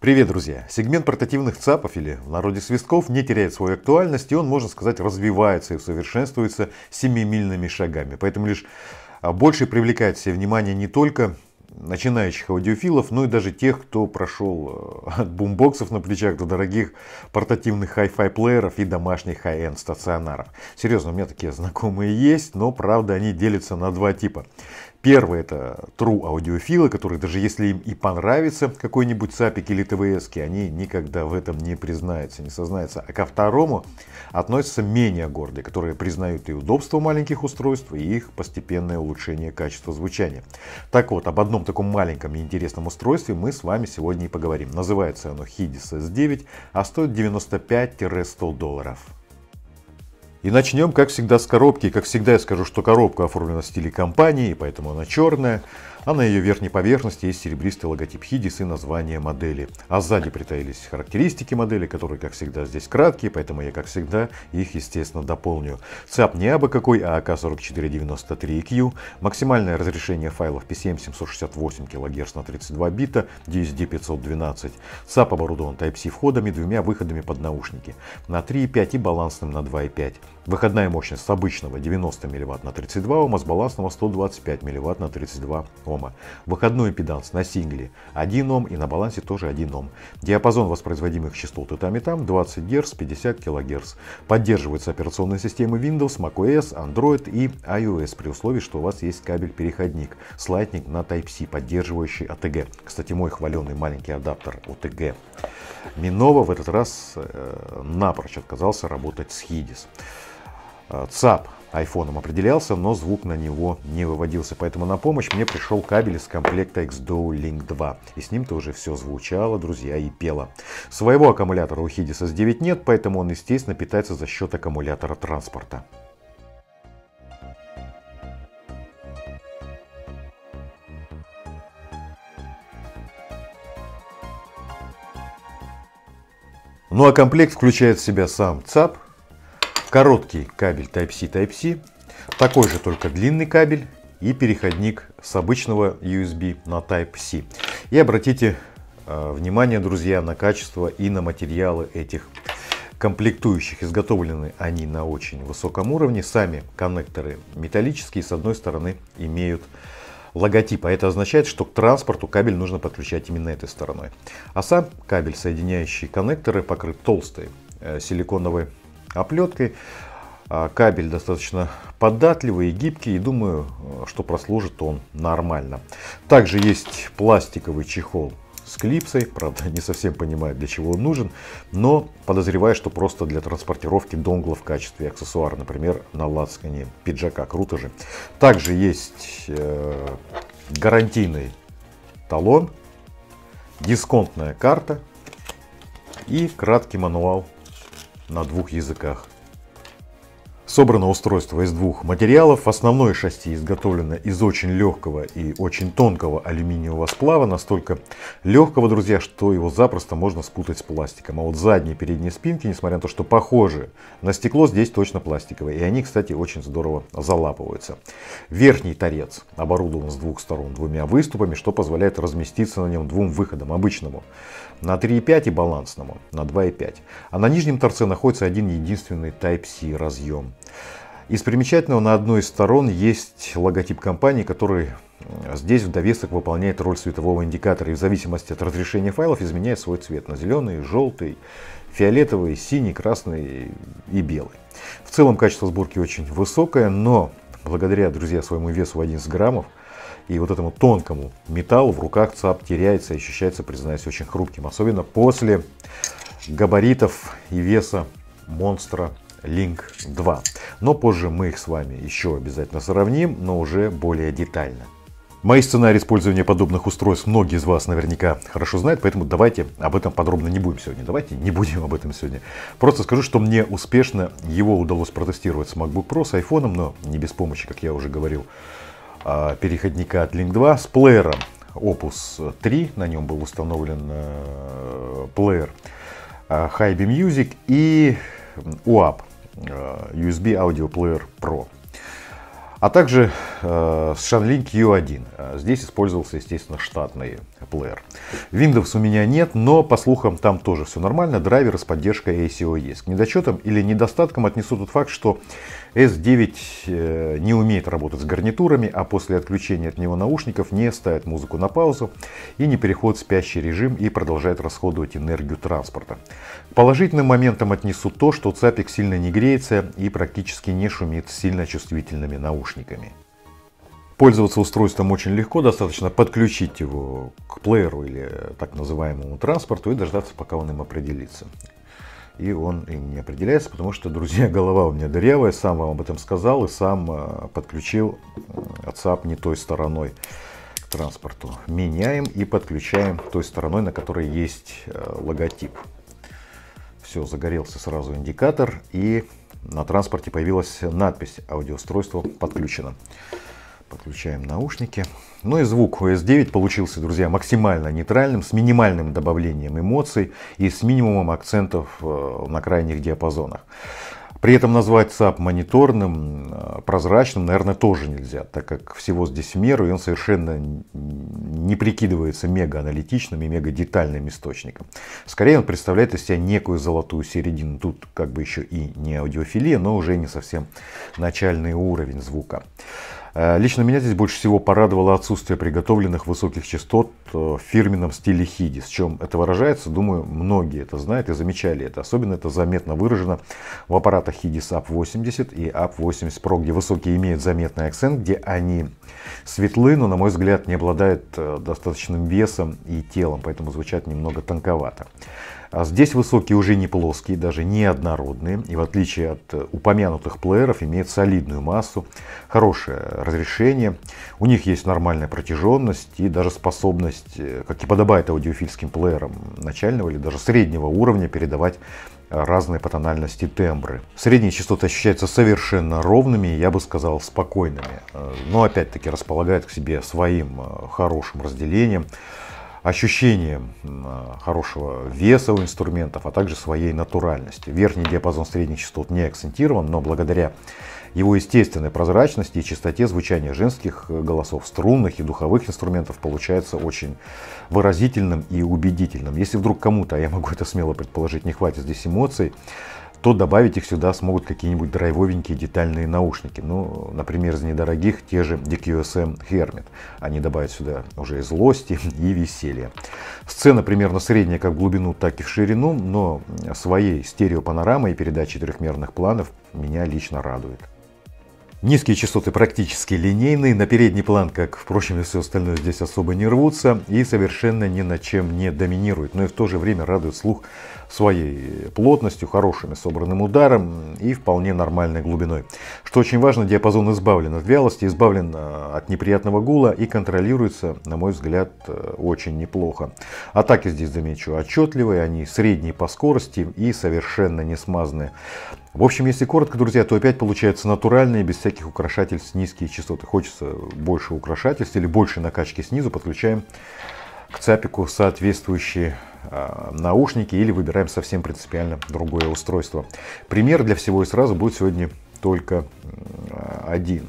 Привет, друзья! Сегмент портативных ЦАПов или в народе свистков не теряет свою актуальность и он, можно сказать, развивается и совершенствуется семимильными шагами. Поэтому лишь а, больше привлекает все внимание не только начинающих аудиофилов, но и даже тех, кто прошел э, от бумбоксов на плечах до дорогих портативных хай-фай плееров и домашних хай-энд стационаров. Серьезно, у меня такие знакомые есть, но правда они делятся на два типа. Первое это true аудиофилы, которые даже если им и понравится какой-нибудь сапик или ТВС, они никогда в этом не признаются, не сознаются. А ко второму относятся менее гордые, которые признают и удобство маленьких устройств, и их постепенное улучшение качества звучания. Так вот, об одном таком маленьком и интересном устройстве мы с вами сегодня и поговорим. Называется оно Hidis S9, а стоит 95-100 долларов. И начнем, как всегда, с коробки. Как всегда, я скажу, что коробка оформлена в стиле компании, поэтому она черная а на ее верхней поверхности есть серебристый логотип Хидис и название модели. А сзади притаились характеристики модели, которые, как всегда, здесь краткие, поэтому я, как всегда, их, естественно, дополню. ЦАП не абы какой, а АК 4493 q максимальное разрешение файлов PCM 768 кГц на 32 бита, DSD 512. ЦАП оборудован Type-C входами, двумя выходами под наушники, на 3,5 и балансным на 2,5. Выходная мощность с обычного 90 мВт на 32 Ом, а с балластного 125 мВт на 32 Ом. Ома. Выходной импеданс на сингле 1 Ом и на балансе тоже 1 Ом. Диапазон воспроизводимых частот и там и там 20 Гц, 50 кГц. Поддерживаются операционные системы Windows, macOS, Android и iOS при условии, что у вас есть кабель-переходник с Lightning на Type-C, поддерживающий ATG. А Кстати, мой хваленый маленький адаптер OTG. А Минова в этот раз э, напрочь отказался работать с HIDIS. Э, ЦАП айфоном определялся, но звук на него не выводился. Поэтому на помощь мне пришел кабель из комплекта XDO Link 2. И с ним тоже все звучало, друзья, и пело. Своего аккумулятора у Hidis S9 нет, поэтому он, естественно, питается за счет аккумулятора транспорта. Ну а комплект включает в себя сам ЦАП, Короткий кабель Type-C, Type-C, такой же только длинный кабель и переходник с обычного USB на Type-C. И обратите э, внимание, друзья, на качество и на материалы этих комплектующих. Изготовлены они на очень высоком уровне. Сами коннекторы металлические, с одной стороны имеют логотип а Это означает, что к транспорту кабель нужно подключать именно этой стороной. А сам кабель, соединяющий коннекторы, покрыт толстой э, силиконовой оплеткой. А кабель достаточно податливый и гибкий, и думаю, что прослужит он нормально. Также есть пластиковый чехол с клипсой, правда не совсем понимаю для чего он нужен, но подозреваю, что просто для транспортировки донгла в качестве аксессуара, например, на лацкане пиджака, круто же. Также есть э, гарантийный талон, дисконтная карта и краткий мануал на двух языках. Собрано устройство из двух материалов. Основное шасси изготовлено из очень легкого и очень тонкого алюминиевого сплава. Настолько легкого, друзья, что его запросто можно спутать с пластиком. А вот задние передние спинки, несмотря на то, что похожи на стекло, здесь точно пластиковые. И они, кстати, очень здорово залапываются. Верхний торец оборудован с двух сторон двумя выступами, что позволяет разместиться на нем двум выходам. Обычному на 3,5 и балансному на 2,5. А на нижнем торце находится один единственный Type-C разъем. Из примечательного на одной из сторон есть логотип компании, который здесь в довесок выполняет роль светового индикатора и в зависимости от разрешения файлов изменяет свой цвет на зеленый, желтый, фиолетовый, синий, красный и белый. В целом качество сборки очень высокое, но благодаря, друзья, своему весу в 11 граммов и вот этому тонкому металлу в руках ЦАП теряется и ощущается, признаюсь, очень хрупким. Особенно после габаритов и веса монстра Link 2. Но позже мы их с вами еще обязательно сравним, но уже более детально. Мои сценарии использования подобных устройств многие из вас наверняка хорошо знают, поэтому давайте об этом подробно не будем сегодня. Давайте не будем об этом сегодня. Просто скажу, что мне успешно его удалось протестировать с MacBook Pro, с iPhone, но не без помощи, как я уже говорил, а, переходника от Link 2 с плеером Opus 3, на нем был установлен э, плеер а, Hybe Music и UAP. Э, USB Audio Player Pro. А также э, Shanlink U1. Э, здесь использовался, естественно, штатный плеер. Windows у меня нет, но по слухам там тоже все нормально. Драйверы с поддержкой ACO есть. К недочетам или недостаткам отнесу тот факт, что S9 э, не умеет работать с гарнитурами, а после отключения от него наушников не ставит музыку на паузу и не переходит в спящий режим и продолжает расходовать энергию транспорта. К положительным моментам отнесу то, что ЦАПик сильно не греется и практически не шумит с сильно чувствительными наушниками. Пользоваться устройством очень легко, достаточно подключить его к плееру или так называемому транспорту и дождаться, пока он им определится и он им не определяется, потому что, друзья, голова у меня дырявая, сам вам об этом сказал и сам э, подключил э, WhatsApp не той стороной к транспорту. Меняем и подключаем той стороной, на которой есть э, логотип. Все, загорелся сразу индикатор и на транспорте появилась надпись «Аудиоустройство подключено». Подключаем наушники. Ну и звук OS 9 получился, друзья, максимально нейтральным, с минимальным добавлением эмоций и с минимумом акцентов э, на крайних диапазонах. При этом назвать SAP мониторным, э, прозрачным, наверное, тоже нельзя, так как всего здесь меру, и он совершенно не прикидывается мега-аналитичным и мега-детальным источником. Скорее, он представляет из себя некую золотую середину. Тут как бы еще и не аудиофилия, но уже не совсем начальный уровень звука. Э, лично меня здесь больше всего порадовало отсутствие приготовленных высоких частот э, в фирменном стиле хиди. С чем это выражается, думаю, многие это знают и замечали это. Особенно это заметно выражено в аппаратах Hidis ап 80 и ап 80 Pro, где высокие имеют заметный акцент, где они светлы, но, на мой взгляд, не обладают э, достаточным весом и телом, поэтому звучат немного танковато. А здесь высокие уже не плоские, даже неоднородные, и в отличие от э, упомянутых плееров имеют солидную массу, хорошее разрешение, у них есть нормальная протяженность и даже способность, э, как и подобает аудиофильским плеерам начального или даже среднего уровня, передавать э, разные по тональности тембры. Средние частоты ощущаются совершенно ровными, я бы сказал, спокойными, но опять-таки располагают к себе своим хорошим разделением ощущением э, хорошего веса у инструментов, а также своей натуральности. Верхний диапазон средних частот не акцентирован, но благодаря его естественной прозрачности и чистоте звучания женских э, голосов, струнных и духовых инструментов получается очень выразительным и убедительным. Если вдруг кому-то, а я могу это смело предположить, не хватит здесь эмоций, то добавить их сюда смогут какие-нибудь драйвовенькие детальные наушники. Ну, например, из недорогих те же DQSM эм Hermit. Они добавят сюда уже и злости, и веселья. Сцена примерно средняя как в глубину, так и в ширину, но своей стереопанорамой и передачей трехмерных планов меня лично радует. Низкие частоты практически линейные, на передний план, как, впрочем, и все остальное здесь особо не рвутся и совершенно ни на чем не доминируют, но и в то же время радует слух своей плотностью, хорошими собранным ударом и вполне нормальной глубиной. Что очень важно, диапазон избавлен от вялости, избавлен э, от неприятного гула и контролируется, на мой взгляд, э, очень неплохо. Атаки здесь, замечу, отчетливые, они средние по скорости и совершенно не смазанные. В общем, если коротко, друзья, то опять получается натуральные, без всяких украшательств, низкие частоты. Хочется больше украшательств или больше накачки снизу, подключаем к ЦАПику соответствующие а, наушники или выбираем совсем принципиально другое устройство. Пример для всего и сразу будет сегодня только один.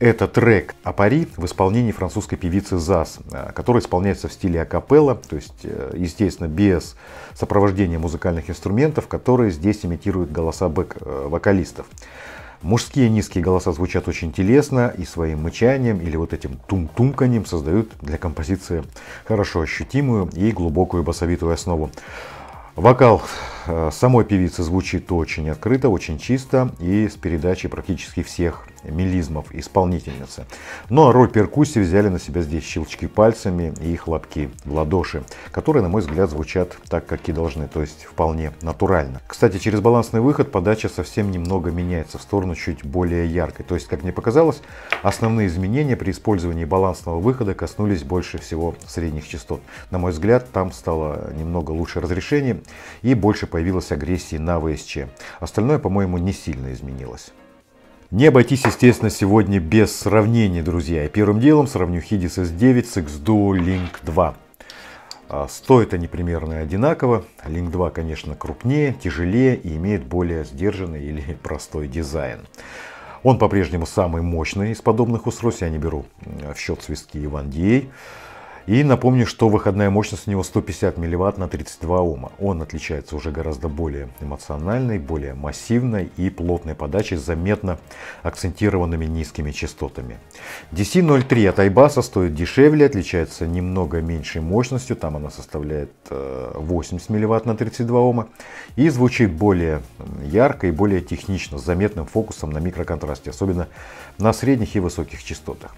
Это трек «Апари» в исполнении французской певицы ЗАС, а, который исполняется в стиле акапелла, то есть, э, естественно, без сопровождения музыкальных инструментов, которые здесь имитируют голоса бэк-вокалистов. Э, Мужские низкие голоса звучат очень телесно и своим мычанием или вот этим тум-тумканием создают для композиции хорошо ощутимую и глубокую басовитую основу. Вокал э, самой певицы звучит очень открыто, очень чисто и с передачей практически всех мелизмов, исполнительницы. Ну а роль перкуссии взяли на себя здесь щелчки пальцами и хлопки в ладоши, которые, на мой взгляд, звучат так, как и должны, то есть вполне натурально. Кстати, через балансный выход подача совсем немного меняется в сторону чуть более яркой. То есть, как мне показалось, основные изменения при использовании балансного выхода коснулись больше всего средних частот. На мой взгляд, там стало немного лучше разрешение и больше появилось агрессии на ВСЧ. Остальное, по-моему, не сильно изменилось. Не обойтись, естественно, сегодня без сравнений, друзья. И первым делом сравню Hidis S9 с X-Duo Link 2. А, стоят они примерно одинаково. Link 2, конечно, крупнее, тяжелее и имеет более сдержанный или простой дизайн. Он по-прежнему самый мощный из подобных устройств. Я не беру в счет свистки Иван DA. И напомню, что выходная мощность у него 150 мВт на 32 ома. Он отличается уже гораздо более эмоциональной, более массивной и плотной подачей с заметно акцентированными низкими частотами. DC-03 от Айбаса стоит дешевле, отличается немного меньшей мощностью, там она составляет 80 э, мВт на 32 ома. И звучит более ярко и более технично, с заметным фокусом на микроконтрасте, особенно на средних и высоких частотах.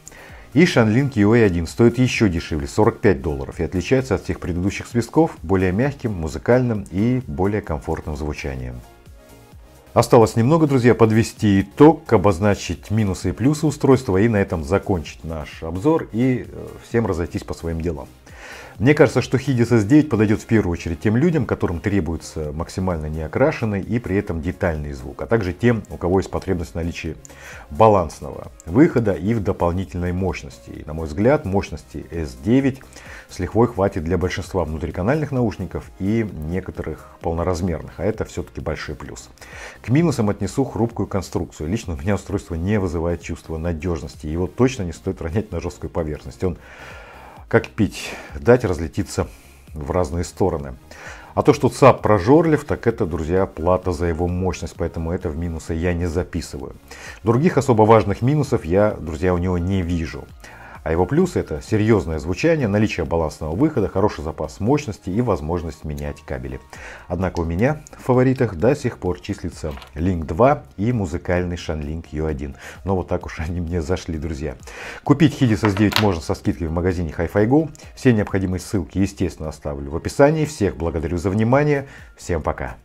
И Shanling QA1 стоит еще дешевле, 45 долларов, и отличается от всех предыдущих свистков более мягким, музыкальным и более комфортным звучанием. Осталось немного, друзья, подвести итог, обозначить минусы и плюсы устройства и на этом закончить наш обзор и э, всем разойтись по своим делам. Мне кажется, что Hidis S9 подойдет в первую очередь тем людям, которым требуется максимально неокрашенный и при этом детальный звук, а также тем, у кого есть потребность в наличии балансного выхода и в дополнительной мощности. И, на мой взгляд, мощности S9 с лихвой хватит для большинства внутриканальных наушников и некоторых полноразмерных, а это все-таки большой плюс. К минусам отнесу хрупкую конструкцию. Лично у меня устройство не вызывает чувства надежности, его точно не стоит ронять на жесткую поверхность. Он как пить, дать разлетиться в разные стороны. А то, что ЦАП прожорлив, так это, друзья, плата за его мощность, поэтому это в минусы я не записываю. Других особо важных минусов я, друзья, у него не вижу. А его плюсы это серьезное звучание, наличие балластного выхода, хороший запас мощности и возможность менять кабели. Однако у меня в фаворитах до сих пор числится Link 2 и музыкальный Shanlink U1. Но вот так уж они мне зашли, друзья. Купить Hidis S9 можно со скидкой в магазине Hi-Fi Go. Все необходимые ссылки, естественно, оставлю в описании. Всех благодарю за внимание. Всем пока.